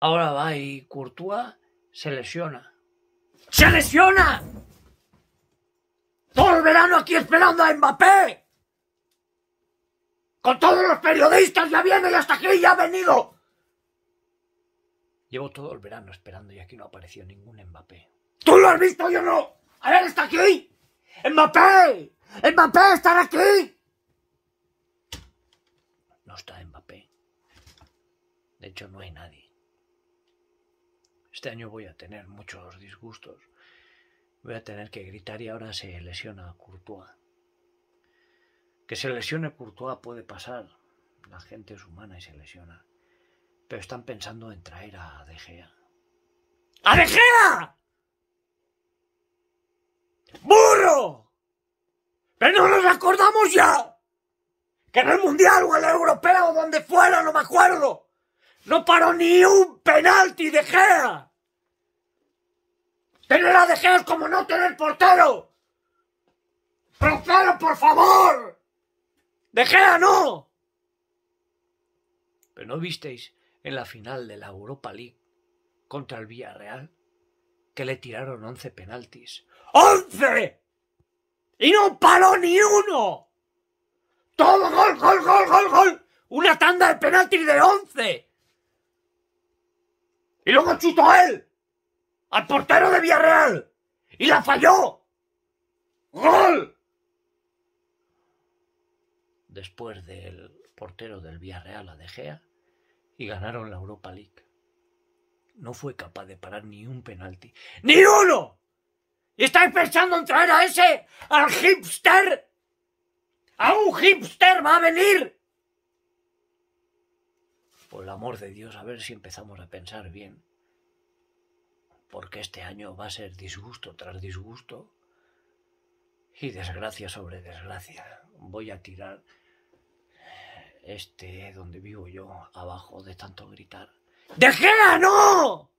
Ahora va y Courtois se lesiona. ¡Se lesiona! Todo el verano aquí esperando a Mbappé. Con todos los periodistas ya viene y hasta aquí ya ha venido. Llevo todo el verano esperando y aquí no apareció ningún Mbappé. ¿Tú lo has visto? Yo no. A ver, está aquí. Mbappé. Mbappé, está aquí. No está Mbappé. De hecho, no hay nadie. Este año voy a tener muchos disgustos. Voy a tener que gritar y ahora se lesiona Courtois. Que se lesione Courtois puede pasar. La gente es humana y se lesiona. Pero están pensando en traer a De Gea. ¡A De Gea! ¡Burro! ¡Pero no nos acordamos ya! Que en el Mundial o en el Europeo o donde fuera, no me acuerdo. No paró ni un penalti De Gea tener era De es como no tener portero! ¡Portero, por favor! ¡Dejea, no! Pero no visteis en la final de la Europa League contra el Villarreal que le tiraron 11 penaltis. ¡11! ¡Y no paró ni uno! ¡Todo gol, gol, gol, gol, gol! ¡Una tanda de penaltis de 11! ¡Y luego chutó él! al portero de Villarreal y la falló. ¡Gol! Después del portero del Villarreal a De Gea y ganaron la Europa League. No fue capaz de parar ni un penalti. ¡Ni uno! estáis pensando en traer a ese, al hipster? ¡A un hipster va a venir! Por el amor de Dios, a ver si empezamos a pensar bien porque este año va a ser disgusto tras disgusto y desgracia sobre desgracia. Voy a tirar este donde vivo yo abajo de tanto gritar. ¡Dejea, no!